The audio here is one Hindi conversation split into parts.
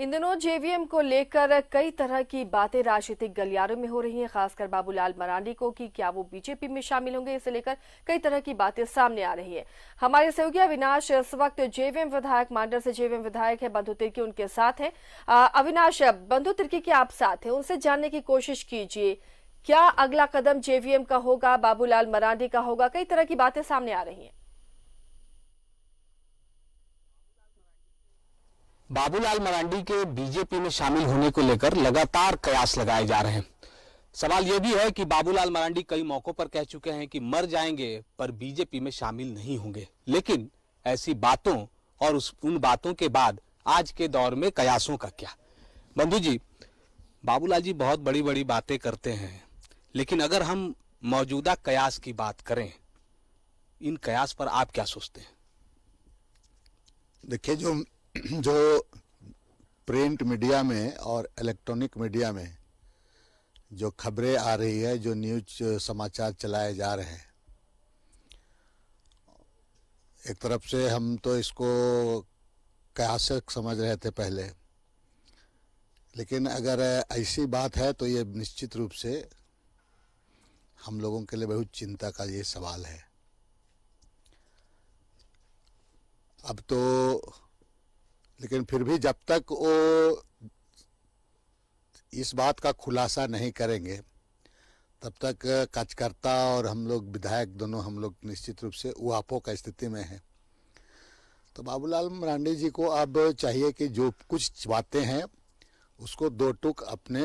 इन दिनों जेवीएम को लेकर कई तरह की बातें राजनीतिक गलियारों में हो रही हैं खासकर बाबूलाल मरांडी को कि क्या वो बीजेपी में शामिल होंगे इसे लेकर कई तरह की बातें सामने आ रही हैं हमारे सहयोगी अविनाश इस वक्त जेवीएम विधायक मांडर से जेवीएम विधायक है बंधु तिर्की उनके साथ हैं अविनाश बंधु तिर्की के आप साथ हैं उनसे जानने की कोशिश कीजिए क्या अगला कदम जेवीएम का होगा बाबूलाल मरांडी का होगा कई तरह की बातें सामने आ रही हैं बाबूलाल मरांडी के बीजेपी में शामिल होने को लेकर लगातार कयास लगाए जा रहे हैं सवाल यह भी है कि बाबूलाल मरांडी कई मौकों पर कह चुके हैं कि मर जाएंगे पर बीजेपी में शामिल नहीं होंगे लेकिन ऐसी बातों और उस उन बातों के बाद आज के दौर में कयासों का क्या बंधु जी बाबूलाल जी बहुत बड़ी बड़ी बातें करते हैं लेकिन अगर हम मौजूदा कयास की बात करें इन कयास पर आप क्या सोचते हैं देखिए जो जो प्रिंट मीडिया में और इलेक्ट्रॉनिक मीडिया में जो खबरें आ रही है जो न्यूज समाचार चलाए जा रहे हैं एक तरफ से हम तो इसको कयासक समझ रहे थे पहले लेकिन अगर ऐसी बात है तो ये निश्चित रूप से हम लोगों के लिए बहुत चिंता का ये सवाल है अब तो लेकिन फिर भी जब तक वो इस बात का खुलासा नहीं करेंगे तब तक कार्यकर्ता और हम लोग विधायक दोनों हम लोग निश्चित रूप से उपो का स्थिति में हैं तो बाबूलाल मरांडी जी को अब चाहिए कि जो कुछ बातें हैं उसको दो टुक अपने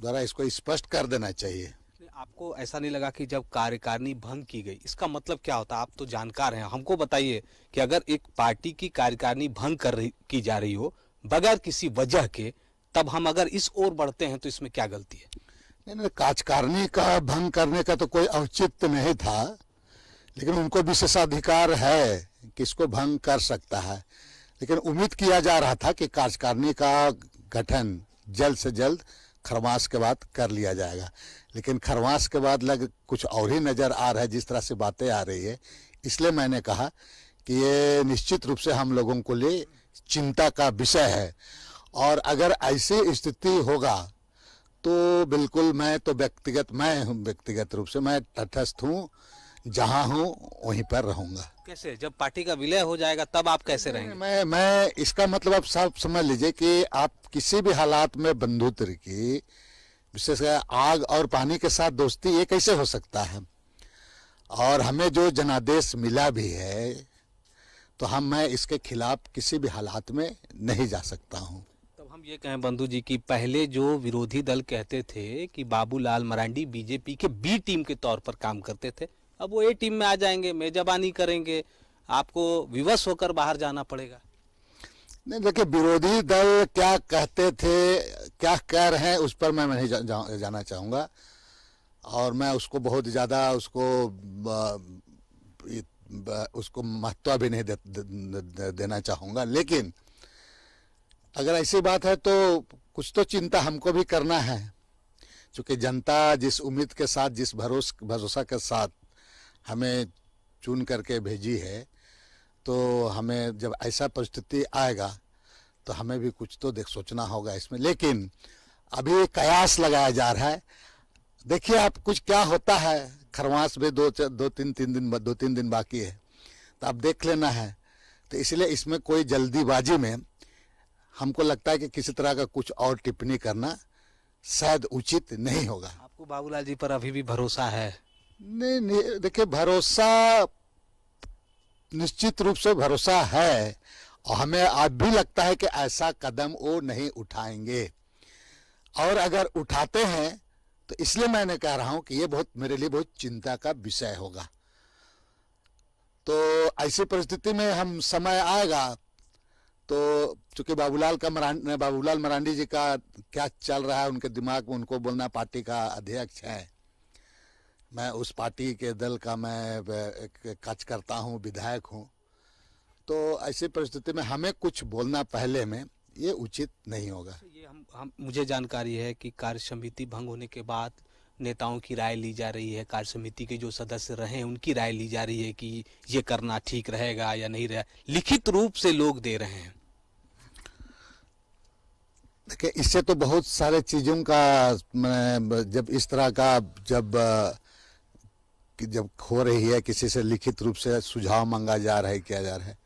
द्वारा इसको स्पष्ट कर देना चाहिए आपको ऐसा नहीं लगा कि जब कार्यकारिणी भंग की गई इसका मतलब क्या होता आप तो जानकार हैं हमको बताइए कि अगर एक पार्टी की कार्यकारिणी भंग कर रही की जा रही हो बगैर किसी वजह के तब हम अगर इस ओर बढ़ते हैं तो इसमें क्या गलती है नहीं नहीं कार्यकारिणी का भंग करने का तो कोई औचित्य नहीं था लेकिन उनको विशेषाधिकार है कि इसको भंग कर सकता है लेकिन उम्मीद किया जा रहा था कि कार्यकारिणी का गठन जल्द से जल्द खरवास के बाद कर लिया जाएगा लेकिन खरवास के बाद लग कुछ और ही नज़र आ रहा है जिस तरह से बातें आ रही है इसलिए मैंने कहा कि ये निश्चित रूप से हम लोगों को लिए चिंता का विषय है और अगर ऐसी स्थिति होगा तो बिल्कुल मैं तो व्यक्तिगत मैं हूँ व्यक्तिगत रूप से मैं तटस्थ हूँ जहाँ हूँ वहीं पर रहूंगा कैसे जब पार्टी का विलय हो जाएगा तब आप कैसे रहेंगे मैं मैं इसका मतलब आप साफ समझ लीजिए कि आप किसी भी हालात में बंधुत्र की विशेषकर आग और पानी के साथ दोस्ती ये कैसे हो सकता है और हमें जो जनादेश मिला भी है तो हम मैं इसके खिलाफ किसी भी हालात में नहीं जा सकता हूँ हम ये कहें बंधु जी कि पहले जो विरोधी दल कहते थे कि बाबूलाल मरांडी बीजेपी के बी टीम के तौर पर काम करते थे अब वो ए टीम में आ जाएंगे मेजबानी करेंगे आपको विवश होकर बाहर जाना पड़ेगा नहीं देखिए विरोधी दल क्या कहते थे क्या कह रहे हैं उस पर मैं नहीं जा, जा, जाना चाहूँगा और मैं उसको बहुत ज़्यादा उसको ब, ब, ब, उसको महत्व भी नहीं दे, दे, दे, देना चाहूँगा लेकिन अगर ऐसी बात है तो कुछ तो चिंता हमको भी करना है क्योंकि जनता जिस उम्मीद के साथ जिस भरोस भरोसा के साथ हमें चुन करके भेजी है तो हमें जब ऐसा परिस्थिति आएगा तो हमें भी कुछ तो देख सोचना होगा इसमें लेकिन अभी कयास लगाया जा रहा है देखिए आप कुछ क्या होता है खरवास में दो दो तीन तीन दिन दो तीन दिन बाकी है तो आप देख लेना है तो इसलिए इसमें कोई जल्दीबाजी में हमको लगता है कि किसी तरह का कुछ और टिप्पणी करना शायद उचित नहीं होगा आपको बाबूलाल जी पर अभी भी भरोसा है नहीं नहीं देखिए भरोसा निश्चित रूप से भरोसा है और हमें आज भी लगता है कि ऐसा कदम वो नहीं उठाएंगे और अगर उठाते हैं तो इसलिए मैंने कह रहा हूं कि ये बहुत मेरे लिए बहुत चिंता का विषय होगा तो ऐसी परिस्थिति में हम समय आएगा तो चूंकि बाबूलाल का मरांडी बाबूलाल मरांडी जी का क्या चल रहा है उनके दिमाग में उनको बोलना पार्टी का अध्यक्ष है मैं उस पार्टी के दल का मैं कार्यकर्ता हूँ विधायक हूँ तो ऐसी परिस्थिति में हमें कुछ बोलना पहले में ये उचित नहीं होगा अच्छा, ये हम, हम मुझे जानकारी है कि कार्य समिति भंग होने के बाद नेताओं की राय ली जा रही है कार्य समिति के जो सदस्य रहे उनकी राय ली जा रही है कि ये करना ठीक रहेगा या नहीं रहेगा लिखित रूप से लोग दे रहे हैं देखिए इससे तो बहुत सारे चीज़ों का जब इस तरह का जब जब खो रही है किसी से लिखित रूप से सुझाव मांगा जा रहा है किया जा रहा है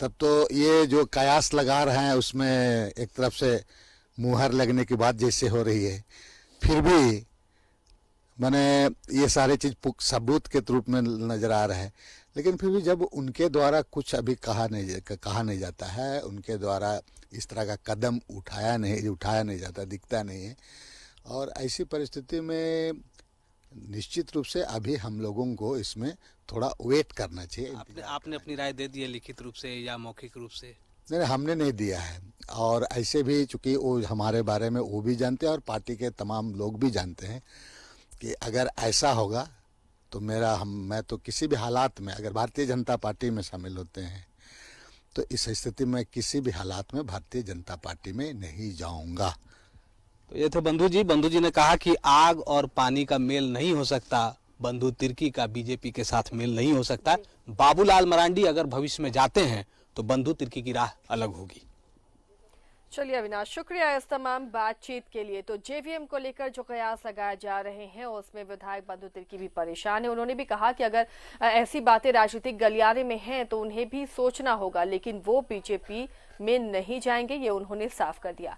तब तो ये जो कयास लगा रहे हैं उसमें एक तरफ से मुहर लगने की बात जैसे हो रही है फिर भी मैंने ये सारे चीज़ सबूत के रूप में नज़र आ रहा है लेकिन फिर भी जब उनके द्वारा कुछ अभी कहा नहीं कहा नहीं जाता है उनके द्वारा इस तरह का कदम उठाया नहीं उठाया नहीं जाता दिखता नहीं है और ऐसी परिस्थिति में निश्चित रूप से अभी हम लोगों को इसमें थोड़ा वेट करना चाहिए आपने आपने अपनी राय दे दी है लिखित रूप से या मौखिक रूप से नहीं हमने नहीं दिया है और ऐसे भी चूंकि वो हमारे बारे में वो भी जानते हैं और पार्टी के तमाम लोग भी जानते हैं कि अगर ऐसा होगा तो मेरा हम मैं तो किसी भी हालात में अगर भारतीय जनता पार्टी में शामिल होते हैं तो इस स्थिति में किसी भी हालात में भारतीय जनता पार्टी में नहीं जाऊंगा तो ये थे बंधु जी बंधु जी ने कहा कि आग और पानी का मेल नहीं हो सकता बंधु तिर्की का बीजेपी के साथ मेल नहीं हो सकता बाबूलाल मरांडी अगर भविष्य में जाते हैं तो बंधु तिर्की की राह अलग होगी चलिए अविनाश शुक्रिया इस तमाम बातचीत के लिए तो जेवीएम को लेकर जो कयास लगाए जा रहे हैं उसमें विधायक बंधु तिर्की भी परेशान है उन्होंने भी कहा कि अगर ऐसी बातें राजनीतिक गलियारे में हैं तो उन्हें भी सोचना होगा लेकिन वो बीजेपी में नहीं जाएंगे ये उन्होंने साफ कर दिया